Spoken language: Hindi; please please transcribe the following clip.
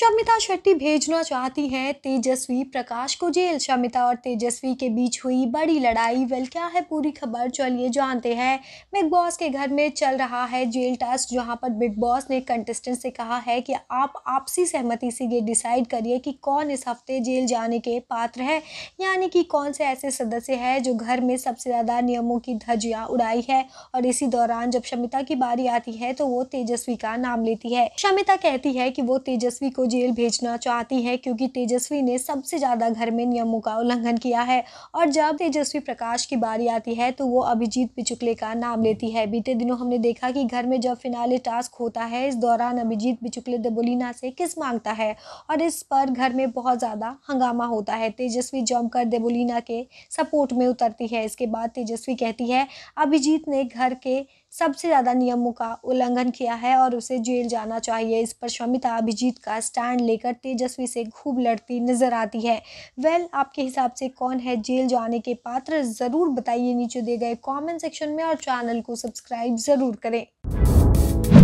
शमिता शेट्टी भेजना चाहती हैं तेजस्वी प्रकाश को जेल शमिता और तेजस्वी के बीच हुई बड़ी लड़ाई वेल क्या है पूरी खबर चलिए जानते हैं बिग बॉस के घर में चल रहा है जेल टास्क जहां पर बिग बॉस ने कंटेस्टेंट से कहा है कि आप आपसी सहमति से ये डिसाइड करिए कि कौन इस हफ्ते जेल जाने के पात्र है यानी कि कौन से ऐसे सदस्य है जो घर में सबसे ज़्यादा नियमों की धजियाँ उड़ाई है और इसी दौरान जब शमिता की बारी आती है तो वो तेजस्वी का नाम लेती है शमिता कहती है कि वो तेजस्वी को जेल भेजना चाहती है क्योंकि तेजस्वी ने सबसे ज़्यादा घर में नियमों का उल्लंघन किया है और जब तेजस्वी प्रकाश की बारी आती है तो वो अभिजीत बिचुकले का नाम लेती है बीते दिनों हमने देखा कि घर में जब फिनाले टास्क होता है इस दौरान अभिजीत बिचुकले देबोलिना से किस मांगता है और इस पर घर में बहुत ज़्यादा हंगामा होता है तेजस्वी जमकर देबोलिना के सपोर्ट में उतरती है इसके बाद तेजस्वी कहती है अभिजीत ने घर के सबसे ज़्यादा नियमों का उल्लंघन किया है और उसे जेल जाना चाहिए इस पर शमिता अभिजीत का स्टैंड लेकर तेजस्वी से खूब लड़ती नजर आती है वेल आपके हिसाब से कौन है जेल जाने के पात्र ज़रूर बताइए नीचे दिए गए कमेंट सेक्शन में और चैनल को सब्सक्राइब ज़रूर करें